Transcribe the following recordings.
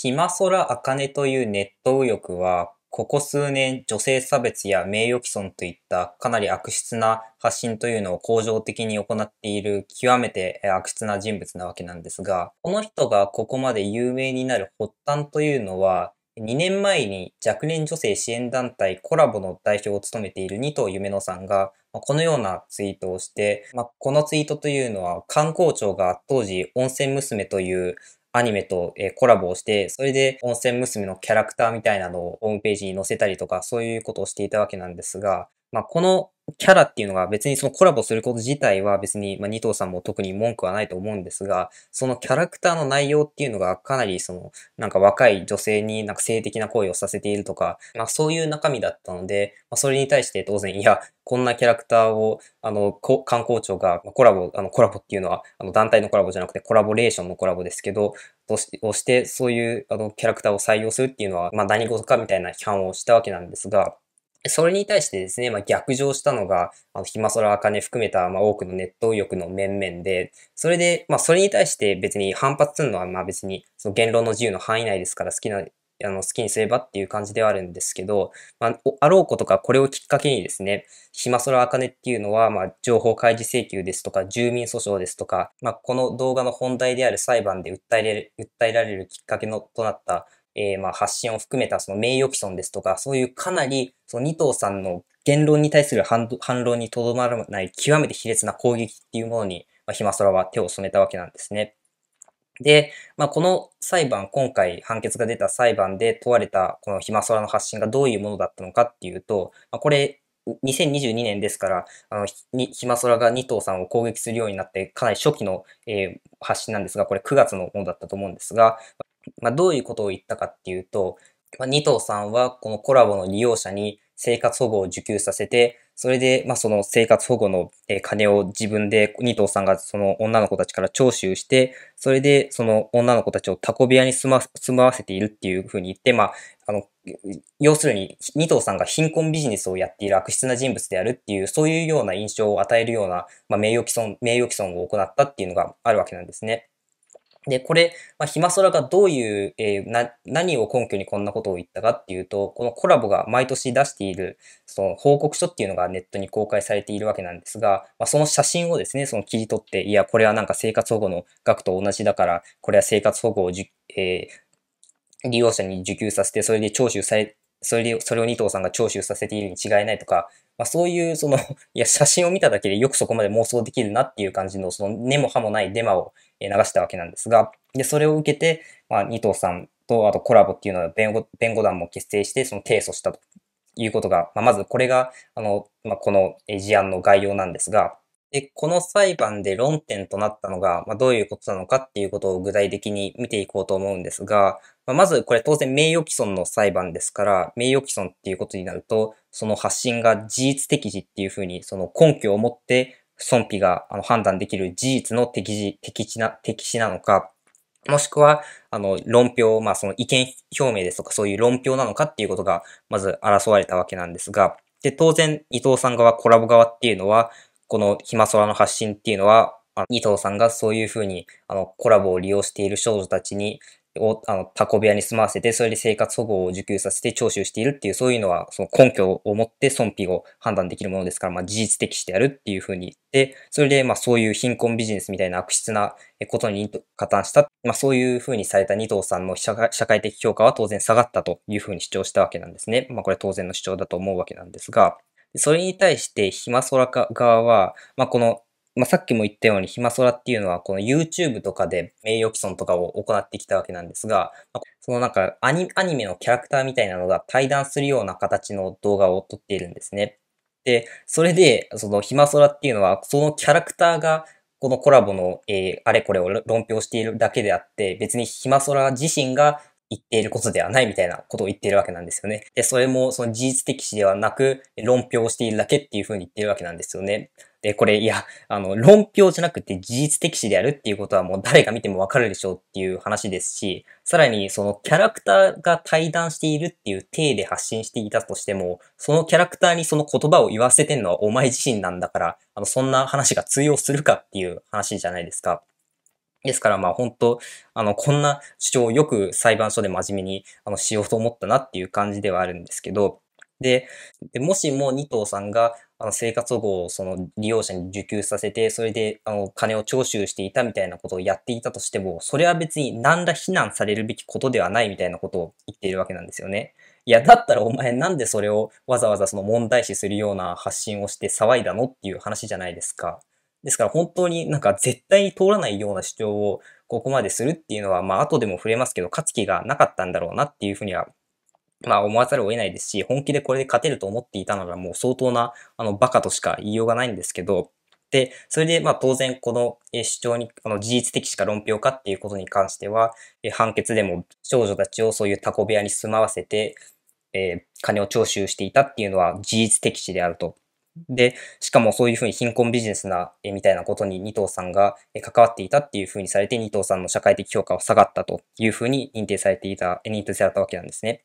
暇空茜というネット右翼は、ここ数年女性差別や名誉毀損といったかなり悪質な発信というのを恒常的に行っている極めて悪質な人物なわけなんですが、この人がここまで有名になる発端というのは、2年前に若年女性支援団体コラボの代表を務めている二藤夢乃さんが、このようなツイートをして、まあ、このツイートというのは観光庁が当時温泉娘というアニメと、えコラボをして、それで温泉娘のキャラクターみたいなのをホームページに載せたりとか、そういうことをしていたわけなんですが、まあ、このキャラっていうのが別にそのコラボすること自体は別に、まあ、二藤さんも特に文句はないと思うんですが、そのキャラクターの内容っていうのがかなりその、なんか若い女性になんか性的な行為をさせているとか、まあそういう中身だったので、まあ、それに対して当然、いや、こんなキャラクターを、あの、観光庁がコラボ、あの、コラボっていうのは、あの、団体のコラボじゃなくてコラボレーションのコラボですけど、としをして、そういう、あの、キャラクターを採用するっていうのは、まあ何事かみたいな批判をしたわけなんですが、それに対してですね、まあ、逆上したのが、あの、ひまそらあかね含めた、まあ、多くのネット右の面々で、それで、まあ、それに対して別に反発するのは、まあ、別に、その言論の自由の範囲内ですから好きな、あの、好きにすればっていう感じではあるんですけど、まあ、あろうことかこれをきっかけにですね、ひまそらあかねっていうのは、まあ、情報開示請求ですとか、住民訴訟ですとか、まあ、この動画の本題である裁判で訴えられる、訴えられるきっかけのとなった、えー、まあ発信を含めたその名誉毀損ですとか、そういうかなりその二藤さんの言論に対する反論にとどまらない極めて卑劣な攻撃っていうものに、まあ、ひまは手を染めたわけなんですね。で、まあ、この裁判、今回判決が出た裁判で問われたこの暇空の発信がどういうものだったのかっていうと、まあ、これ2022年ですから、あのひまが二藤さんを攻撃するようになって、かなり初期の、えー、発信なんですが、これ9月のものだったと思うんですが、まあ、どういうことを言ったかっていうと、まあ、二藤さんはこのコラボの利用者に生活保護を受給させて、それで、まあ、その生活保護の金を自分で二藤さんがその女の子たちから徴収して、それでその女の子たちをタコ部屋に住ま住まわせているっていうふうに言って、まあ、あの、要するに二藤さんが貧困ビジネスをやっている悪質な人物であるっていう、そういうような印象を与えるような、まあ、名誉毀損、名誉毀損を行ったっていうのがあるわけなんですね。で、これ、まあ、ひまそらがどういう、えー、な、何を根拠にこんなことを言ったかっていうと、このコラボが毎年出している、その報告書っていうのがネットに公開されているわけなんですが、まあ、その写真をですね、その切り取って、いや、これはなんか生活保護の額と同じだから、これは生活保護をじ、えー、利用者に受給させて、それで徴収され、それで、それを二藤さんが徴収させているに違いないとか、まあ、そういう、その、いや、写真を見ただけでよくそこまで妄想できるなっていう感じの、その根も葉もないデマを流したわけなんですが、で、それを受けて、まあ、二藤さんと、あとコラボっていうのは弁護、弁護団も結成して、その提訴したということが、まあ、まずこれが、あの、まあ、この事案の概要なんですが、で、この裁判で論点となったのが、まあ、どういうことなのかっていうことを具体的に見ていこうと思うんですが、まあ、まずこれ当然名誉毀損の裁判ですから、名誉毀損っていうことになると、その発信が事実的時っていうふうに、その根拠を持って損否があの判断できる事実の適時、適地な、適地なのか、もしくは、あの、論評、まあ、その意見表明ですとか、そういう論評なのかっていうことが、まず争われたわけなんですが、で、当然、伊藤さん側、コラボ側っていうのは、この暇空の発信っていうのは、伊藤さんがそういうふうに、あの、コラボを利用している少女たちに、をあのタコ部屋に住まわせて、それで生活保護を受給させて徴収しているっていう、そういうのはその根拠を持って損否を判断できるものですから、まあ、事実的してやるっていうふうに言って、それでまあそういう貧困ビジネスみたいな悪質なことに加担した、まあ、そういうふうにされた二藤さんの社会的評価は当然下がったというふうに主張したわけなんですね。まあ、これ当然の主張だと思うわけなんですが、それに対して、ひまそら側は、まあ、このまあ、さっきも言ったように、ヒマソラっていうのは、この YouTube とかで名誉毀損とかを行ってきたわけなんですが、そのなんかアニアニメのキャラクターみたいなのが対談するような形の動画を撮っているんですね。で、それで、そのヒマソラっていうのは、そのキャラクターがこのコラボの、えー、あれこれを論評しているだけであって、別にヒマソラ自身が言っていることではないみたいなことを言っているわけなんですよね。で、それもその事実的視ではなく論評しているだけっていうふうに言っているわけなんですよね。で、これ、いや、あの、論評じゃなくて事実的視でやるっていうことはもう誰が見てもわかるでしょうっていう話ですし、さらにそのキャラクターが対談しているっていう体で発信していたとしても、そのキャラクターにその言葉を言わせてんのはお前自身なんだから、あの、そんな話が通用するかっていう話じゃないですか。ですからまあ本当、あの、こんな主張をよく裁判所で真面目にあのしようと思ったなっていう感じではあるんですけど、で、でもしも二藤さんがあの生活保護をその利用者に受給させて、それであの金を徴収していたみたいなことをやっていたとしても、それは別に何ら非難されるべきことではないみたいなことを言っているわけなんですよね。いや、だったらお前なんでそれをわざわざその問題視するような発信をして騒いだのっていう話じゃないですか。ですから本当になんか絶対に通らないような主張をここまでするっていうのは、まあ後でも触れますけど、勝つ気がなかったんだろうなっていうふうにはまあ思わざるを得ないですし、本気でこれで勝てると思っていたならもう相当なあのバカとしか言いようがないんですけど、で、それでまあ当然この主張に、あの事実的しか論評かっていうことに関しては、判決でも少女たちをそういうタコ部屋に住まわせて、えー、金を徴収していたっていうのは事実的死であると。で、しかもそういうふうに貧困ビジネスな、えみたいなことに二藤さんが関わっていたっていうふうにされて、二藤さんの社会的評価は下がったというふうに認定されていた、認定されたわけなんですね。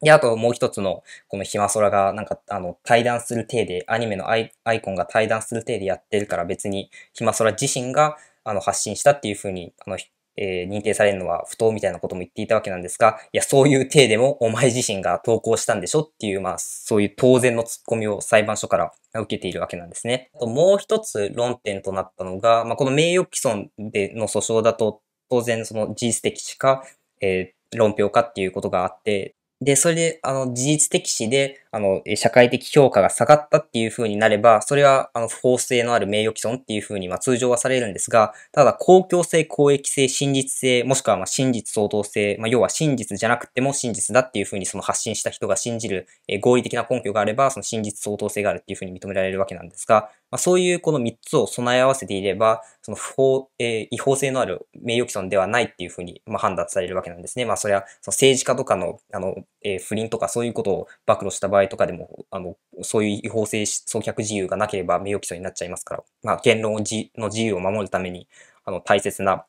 で、あともう一つの、このヒマソラが、なんか、あの、対談する体で、アニメのアイアイコンが対談する体でやってるから、別に、ヒマソラ自身が、あの、発信したっていうふうに、あの、えー、認定されるのは不当みたいなことも言っていたわけなんですが、いや、そういう体でもお前自身が投稿したんでしょっていう、まあ、そういう当然のツッコミを裁判所から受けているわけなんですね。あともう一つ論点となったのが、まあ、この名誉毀損での訴訟だと、当然その事実的しか、えー、論評かっていうことがあって、で、それで、あの、事実的死で、あの、社会的評価が下がったっていう風になれば、それは、あの、不法性のある名誉毀損っていう風に、まあ、通常はされるんですが、ただ、公共性、公益性、真実性、もしくは、まあ、真実相当性、まあ、要は真実じゃなくても真実だっていう風に、その発信した人が信じる、え合理的な根拠があれば、その真実相当性があるっていう風に認められるわけなんですが、まあ、そういうこの3つを備え合わせていれば、その不法、えー、違法性のある名誉毀損ではないっていうふうに、まあ、判断されるわけなんですね。まあ、それはその政治家とかのあの、えー、不倫とかそういうことを暴露した場合とかでも、あのそういう違法性、送客自由がなければ名誉毀損になっちゃいますから、まあ、言論の自由を守るためにあの大切な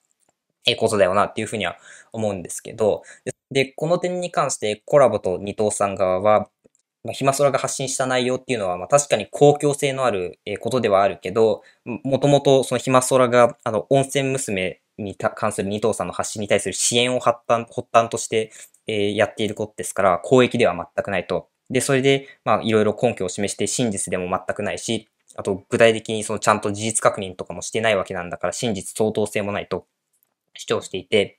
ことだよなっていうふうには思うんですけど、で、この点に関してコラボと二等さん側は、まあ、暇空が発信した内容っていうのは、まあ、確かに公共性のあることではあるけど、もともとその暇空が、あの、温泉娘に関する二藤さんの発信に対する支援を発端発端として、えー、やっていることですから、公益では全くないと。で、それで、まあ、いろいろ根拠を示して真実でも全くないし、あと、具体的にそのちゃんと事実確認とかもしてないわけなんだから、真実相当性もないと主張していて、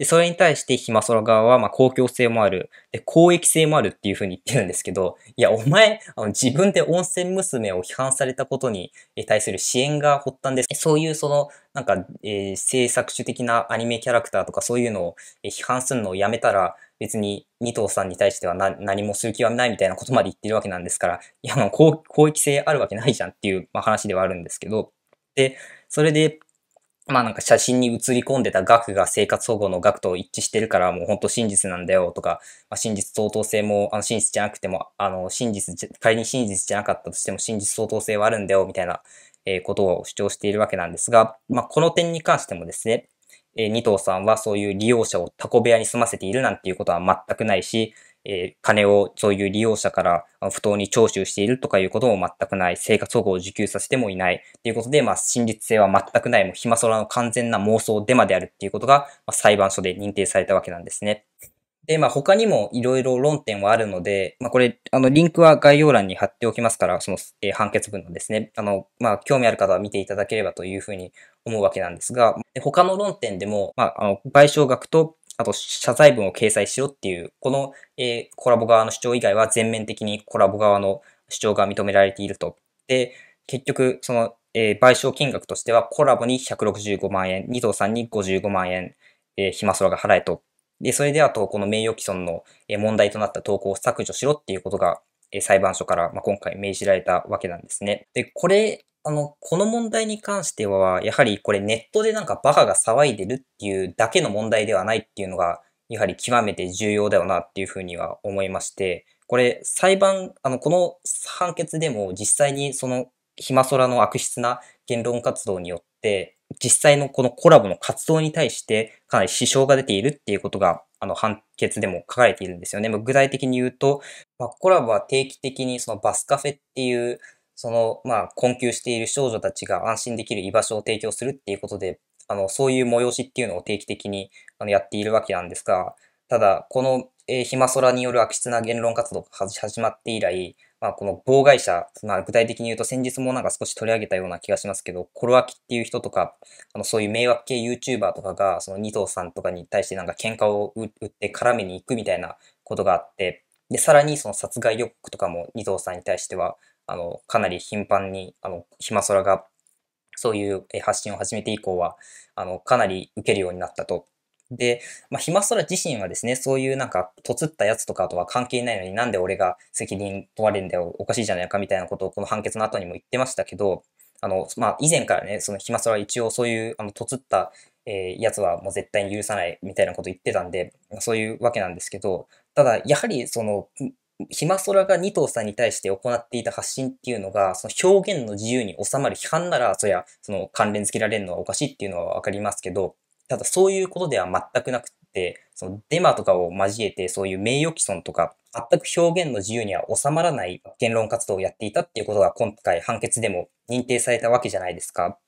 で、それに対してヒマソラ側は、まあ、公共性もある、で、公益性もあるっていうふうに言ってるんですけど、いや、お前、あの、自分で温泉娘を批判されたことに対する支援が発端です。そういうその、なんか、えー、制作主的なアニメキャラクターとかそういうのを批判するのをやめたら、別に二藤さんに対しては何もする気はないみたいなことまで言ってるわけなんですから、いや、もう公益性あるわけないじゃんっていう、まあ、話ではあるんですけど、で、それで、まあなんか写真に写り込んでた額が生活保護の額と一致してるからもうほんと真実なんだよとか、まあ、真実相当性も、あの真実じゃなくても、あの真実、仮に真実じゃなかったとしても真実相当性はあるんだよみたいな、えことを主張しているわけなんですが、まあこの点に関してもですね、えー、二藤さんはそういう利用者をタコ部屋に住ませているなんていうことは全くないし、えー、金をそういう利用者から不当に徴収しているとかいうことも全くない。生活保護を受給させてもいない。ということで、まあ、真実性は全くない、もう暇空の完全な妄想デマであるっていうことが、まあ、裁判所で認定されたわけなんですね。で、まあ、他にもいろいろ論点はあるので、まあ、これ、あの、リンクは概要欄に貼っておきますから、その、えー、判決文のですね、あの、まあ、興味ある方は見ていただければというふうに思うわけなんですが、他の論点でも、まあ、あの、賠償額とあと謝罪文を掲載しろっていう、この、えー、コラボ側の主張以外は全面的にコラボ側の主張が認められていると。で、結局、その、えー、賠償金額としてはコラボに165万円、二藤さんに55万円、えー、ひまそらが払えと。で、それであと、この名誉毀損の問題となった投稿を削除しろっていうことが、裁判所から、まあ、今回命じられたわけなんですね。で、これあの、この問題に関しては、やはりこれネットでなんかバカが騒いでるっていうだけの問題ではないっていうのが、やはり極めて重要だよなっていうふうには思いまして、これ裁判、あの、この判決でも実際にその暇空の悪質な言論活動によって、実際のこのコラボの活動に対してかなり支障が出ているっていうことが、あの判決でも書かれているんですよね。具体的に言うと、まあ、コラボは定期的にそのバスカフェっていうその、まあ、困窮している少女たちが安心できる居場所を提供するっていうことで、あの、そういう催しっていうのを定期的にあのやっているわけなんですが、ただ、この、えー、ひまそらによる悪質な言論活動が始まって以来、まあ、この妨害者、まあ、具体的に言うと先日もなんか少し取り上げたような気がしますけど、コロアキっていう人とか、あのそういう迷惑系 YouTuber とかが、その二藤さんとかに対してなんか喧嘩を売って絡めに行くみたいなことがあって、で、さらにその殺害予告とかも二藤さんに対しては、あの、かなり頻繁に、あの、ひまそらが、そういう発信を始めて以降は、あの、かなり受けるようになったと。で、まあ、ひまそら自身はですね、そういうなんか、とつったやつとかとは関係ないのになんで俺が責任問われるんだよ、おかしいじゃないかみたいなことをこの判決の後にも言ってましたけど、あの、まあ、以前からね、そのひまそら一応そういう、あの、とつった、えー、やつはもう絶対に許さないみたいなこと言ってたんで、そういうわけなんですけど、ただ、やはりその、暇空が二頭さんに対して行っていた発信っていうのが、その表現の自由に収まる批判なら、そりゃ、その関連付けられるのはおかしいっていうのはわかりますけど、ただそういうことでは全くなくて、そのデマとかを交えて、そういう名誉毀損とか、全く表現の自由には収まらない言論活動をやっていたっていうことが今回判決でも認定されたわけじゃないですか。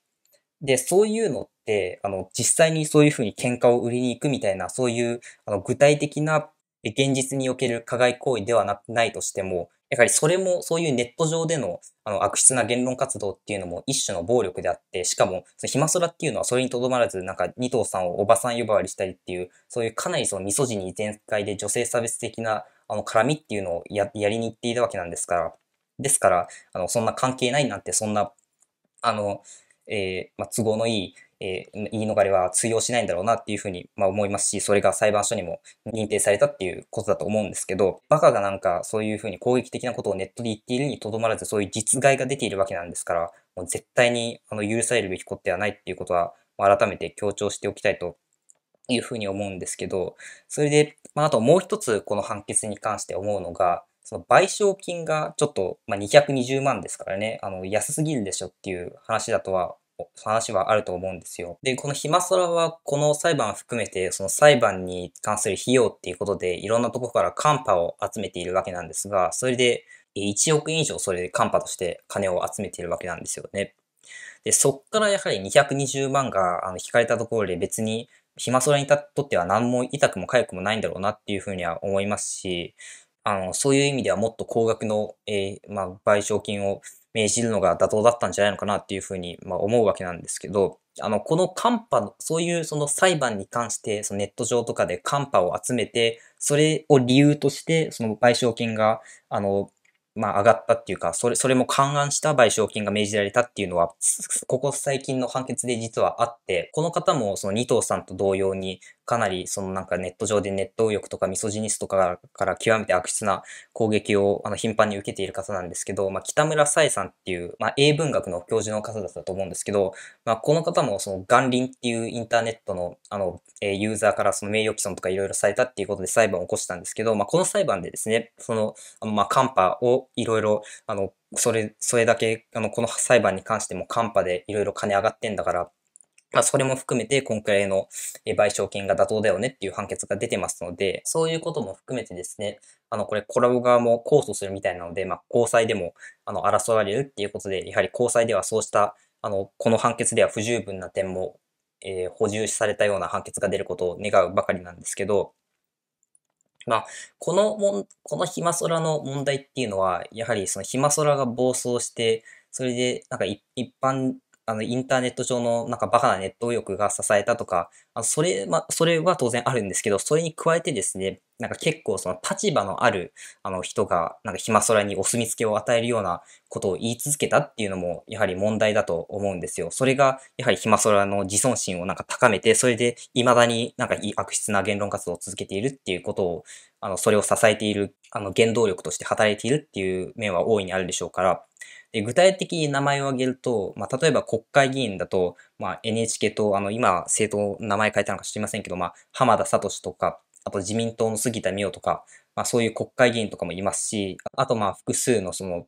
で、そういうのって、あの、実際にそういうふうに喧嘩を売りに行くみたいな、そういう、あの、具体的な現実における加害行為ではないとしても、やはりそれもそういうネット上でのあの悪質な言論活動っていうのも一種の暴力であって、しかも、暇空っていうのはそれにとどまらず、なんか二頭さんをおばさん呼ばわりしたりっていう、そういうかなりそのミソジニ全開で女性差別的なあの絡みっていうのをややりに行っていたわけなんですから、ですから、あのそんな関係ないなんて、そんな、あの、えー、まあ、都合のいいえー、言い逃れは通用しないんだろうなっていうふうに、まあ、思いますし、それが裁判所にも認定されたっていうことだと思うんですけど、バカがなんかそういうふうに攻撃的なことをネットで言っているにとどまらず、そういう実害が出ているわけなんですから、もう絶対にあの許されるべきことではないっていうことは、改めて強調しておきたいというふうに思うんですけど、それで、まあ、あともう一つこの判決に関して思うのが、その賠償金がちょっと、まあ、220万ですからね、あの安すぎるでしょっていう話だとは話はあると思うんですよ。で、このひまそらはこの裁判を含めて、その裁判に関する費用っていうことで、いろんなとこからカンパを集めているわけなんですが、それで1億円以上それでカンパとして金を集めているわけなんですよね。で、そっからやはり220万があの引かれたところで別に暇空にとっては何も痛くも痒くもないんだろうなっていうふうには思いますし、あの、そういう意味ではもっと高額の、えー、まあ、賠償金を命じるのが妥当だったんじゃないのかなっていうふうに、まあ、思うわけなんですけど、あの、この寒波、そういうその裁判に関して、そのネット上とかで寒波を集めて、それを理由として、その賠償金が、あの、まあ、上がったっていうか、それ、それも勘案した賠償金が命じられたっていうのは、ここ最近の判決で実はあって、この方もその二藤さんと同様に、かなりそのなんかネット上でネット右翼とかミソジニスとかから極めて悪質な攻撃をあの頻繁に受けている方なんですけど、まあ、北村さえさんっていう、まあ、英文学の教授の方だったと思うんですけど、まあ、この方もその眼輪っていうインターネットのあの、えユーザーからその名誉毀損とかいろいろされたっていうことで裁判を起こしたんですけど、まあ、この裁判でですね、その、まあ、カンパをいろいろ、あの、それ、それだけ、あの、この裁判に関してもカンパでいろいろ金上がってんだから、まあ、それも含めて、今回の賠償金が妥当だよねっていう判決が出てますので、そういうことも含めてですね、あの、これ、コラボ側も控訴するみたいなので、まあ、交際でも、あの、争われるっていうことで、やはり交際ではそうした、あの、この判決では不十分な点も、えー、補充されたような判決が出ることを願うばかりなんですけど、まあ、このもん、このヒマソラの問題っていうのは、やはりそのヒマソラが暴走して、それで、なんか一般、あの、インターネット上のなんかバカなネット右翼が支えたとか、あそれ、まあ、それは当然あるんですけど、それに加えてですね、なんか結構その立場のあるあの人がなんか暇空にお墨付きを与えるようなことを言い続けたっていうのもやはり問題だと思うんですよ。それがやはり暇空の自尊心をなんか高めて、それで未だになんか悪質な言論活動を続けているっていうことを、あの、それを支えている、あの、原動力として働いているっていう面は大いにあるでしょうから、で具体的に名前を挙げると、まあ、例えば国会議員だと、まあ、NHK と、あの、今、政党、名前変えたのか知りませんけど、まあ、浜田聡とか、あと自民党の杉田水脈とか、まあそういう国会議員とかもいますし、あとまあ複数のその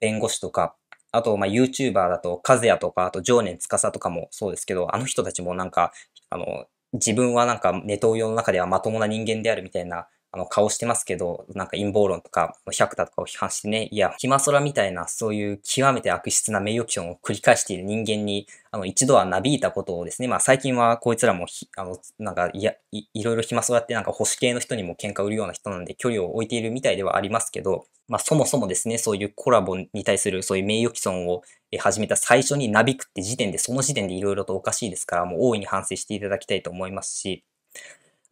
弁護士とか、あとまあ YouTuber だと、和也とか、あと常年司とかもそうですけど、あの人たちもなんか、あの、自分はなんかネトウヨの中ではまともな人間であるみたいなあの、顔してますけど、なんか陰謀論とか、百田とかを批判してね、いや、ひまそらみたいな、そういう極めて悪質な名誉毀損を繰り返している人間に、あの、一度はなびいたことをですね、まあ最近はこいつらもひ、あの、なんか、いや、いいろいろひまそらってなんか保守系の人にも喧嘩売るような人なんで距離を置いているみたいではありますけど、まあそもそもですね、そういうコラボに対するそういう名誉毀損を始めた最初になびくって時点で、その時点でいろいろとおかしいですから、もう大いに反省していただきたいと思いますし、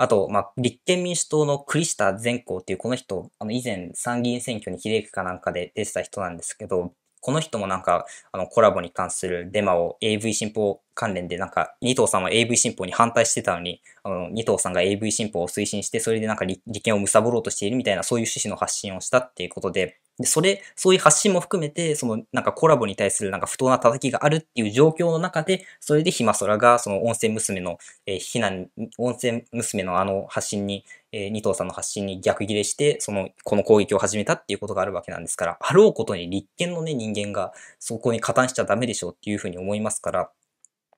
あと、まあ、立憲民主党のクリスタ善光っていうこの人、あの以前参議院選挙に比例区かなんかで出てた人なんですけど、この人もなんか、あの、コラボに関するデマを AV 新法関連で、なんか、二藤さんは AV 新法に反対してたのに、あの、二藤さんが AV 新法を推進して、それでなんか利権を貪ろうとしているみたいな、そういう趣旨の発信をしたっていうことで、で、それ、そういう発信も含めて、そのなんかコラボに対するなんか不当な叩きがあるっていう状況の中で、それでひまそらがその温泉娘の、えー、避難、温泉娘のあの発信に、えー、二藤さんの発信に逆ギレして、その、この攻撃を始めたっていうことがあるわけなんですから、あろうことに立憲のね、人間がそこに加担しちゃダメでしょうっていうふうに思いますから、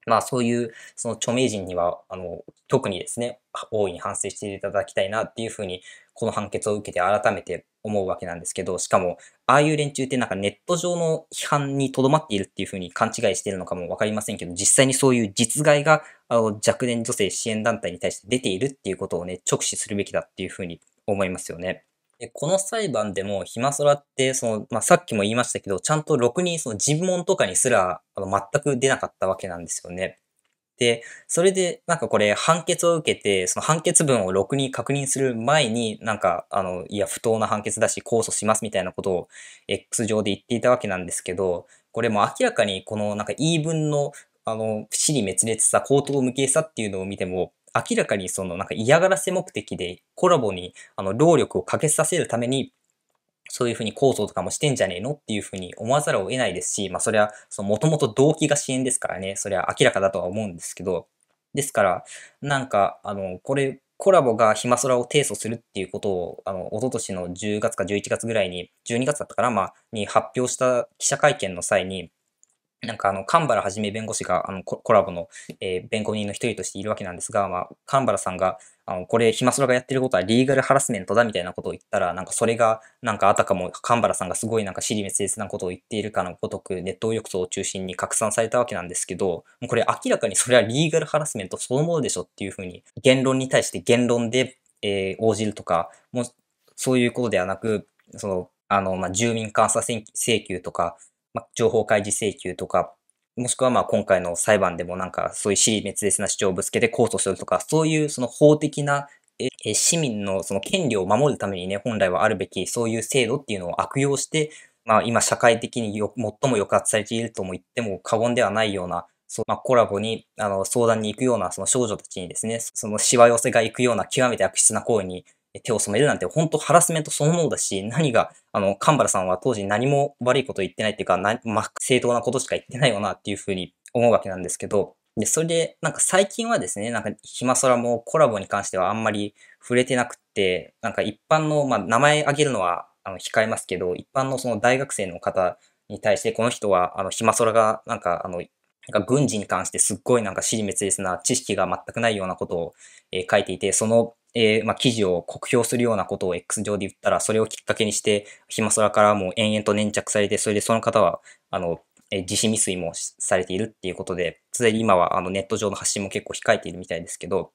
まあそういう、その著名人には、あの、特にですね、大いに反省していただきたいなっていうふうに、この判決を受けて改めて思うわけなんですけど、しかも、ああいう連中ってなんかネット上の批判にとどまっているっていうふうに勘違いしているのかもわかりませんけど、実際にそういう実害があの若年女性支援団体に対して出ているっていうことをね、直視するべきだっていうふうに思いますよね。でこの裁判でも、ひまそらって、その、まあ、さっきも言いましたけど、ちゃんと6人、その尋問とかにすら、あの、全く出なかったわけなんですよね。で、それで、なんかこれ判決を受けて、その判決文をろくに確認する前に、なんか、あの、いや、不当な判決だし、控訴しますみたいなことを X 上で言っていたわけなんですけど、これも明らかにこのなんか言い分の、あの、死に滅裂さ、口頭無形さっていうのを見ても、明らかにそのなんか嫌がらせ目的でコラボにあの労力をかけさせるためにそういうふうに控訴とかもしてんじゃねえのっていうふうに思わざるを得ないですし、まあそれは、そのもと動機が支援ですからね、それは明らかだとは思うんですけど、ですから、なんか、あの、これ、コラボが暇マソを提訴するっていうことを、あの、おととしの10月か11月ぐらいに、12月だったから、まあ、に発表した記者会見の際に、なんかあの、神原はじめ弁護士があのコラボの、えー、弁護人の一人としているわけなんですが、まあ、神原さんが、あの、これ、ひまそらがやってることはリーガルハラスメントだみたいなことを言ったら、なんかそれが、なんかあたかも神原さんがすごいなんか尻滅裂なことを言っているかのごとく、ネット抑を中心に拡散されたわけなんですけど、もうこれ明らかにそれはリーガルハラスメントそのものでしょっていうふうに、言論に対して言論で、えー、応じるとか、もう、そういうことではなく、その、あの、まあ、住民監査請求とか、まあ、情報開示請求とか、もしくはまあ今回の裁判でもなんかそういう死滅裂な主張をぶつけて控訴するとか、そういうその法的なえ市民のその権利を守るためにね、本来はあるべきそういう制度っていうのを悪用して、まあ今社会的によ最も抑圧されているとも言っても過言ではないような、そうまあ、コラボにあの相談に行くようなその少女たちにですね、そのしわ寄せが行くような極めて悪質な行為に手を染めるなんて本当ハラスメントそのものだし、何が、あの、神原さんは当時何も悪いこと言ってないっていうか、ま正当なことしか言ってないよなっていうふうに思うわけなんですけど、で、それで、なんか最近はですね、なんか、暇空もコラボに関してはあんまり触れてなくて、なんか一般の、まあ、名前挙げるのは、あの、控えますけど、一般のその大学生の方に対して、この人は、あの、暇空が、なんか、あの、なんか軍事に関してすっごいなんか死に滅裂な知識が全くないようなことを、えー、書いていて、そのえー、まあ、記事を酷評するようなことを X 上で言ったら、それをきっかけにして、ひまそらからもう延々と粘着されて、それでその方は、あの、えー、自死未遂もされているっていうことで、すでに今はあのネット上の発信も結構控えているみたいですけど、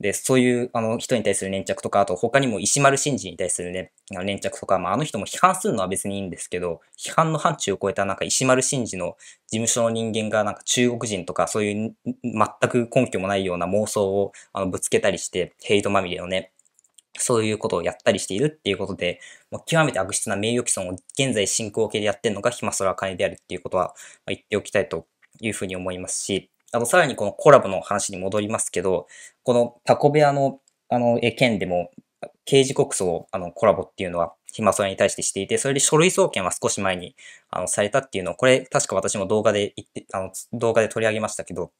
で、そういうあの人に対する粘着とか、あと他にも石丸信二に対するね、粘着とか、まあ、あの人も批判するのは別にいいんですけど、批判の範疇を超えたなんか石丸信二の事務所の人間がなんか中国人とかそういう全く根拠もないような妄想をあのぶつけたりして、ヘイトまみれのね、そういうことをやったりしているっていうことで、もう極めて悪質な名誉毀損を現在進行形でやってるのが暇空金であるっていうことは言っておきたいというふうに思いますし、あの、さらにこのコラボの話に戻りますけど、このタコ部屋の、あの、県でも、刑事告訴を、あの、コラボっていうのは、ひまそらに対してしていて、それで書類送検は少し前に、あの、されたっていうのを、これ、確か私も動画で言って、あの、動画で取り上げましたけど、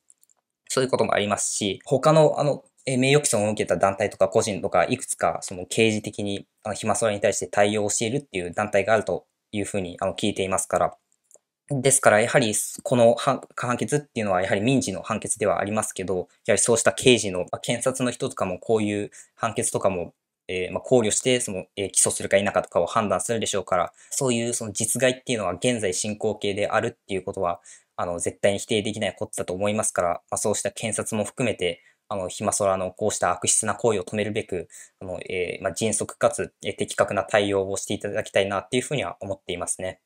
そういうこともありますし、他の、あの、名誉毀損を受けた団体とか個人とか、いくつか、その、刑事的に、あの、ひまそらに対して対応を教えるっていう団体があるというふうに、あの、聞いていますから、ですから、やはりこの判決っていうのは、やはり民事の判決ではありますけど、やはりそうした刑事の、まあ、検察の人とかもこういう判決とかも、えー、まあ、考慮してその、えー、起訴するか否かとかを判断するでしょうから、そういうその実害っていうのは現在進行形であるっていうことは、あの絶対に否定できないことだと思いますから、まあ、そうした検察も含めて、あの、ひまそらのこうした悪質な行為を止めるべく、あの、えー、まあ、迅速かつ、えー、的確な対応をしていただきたいなっていうふうには思っていますね。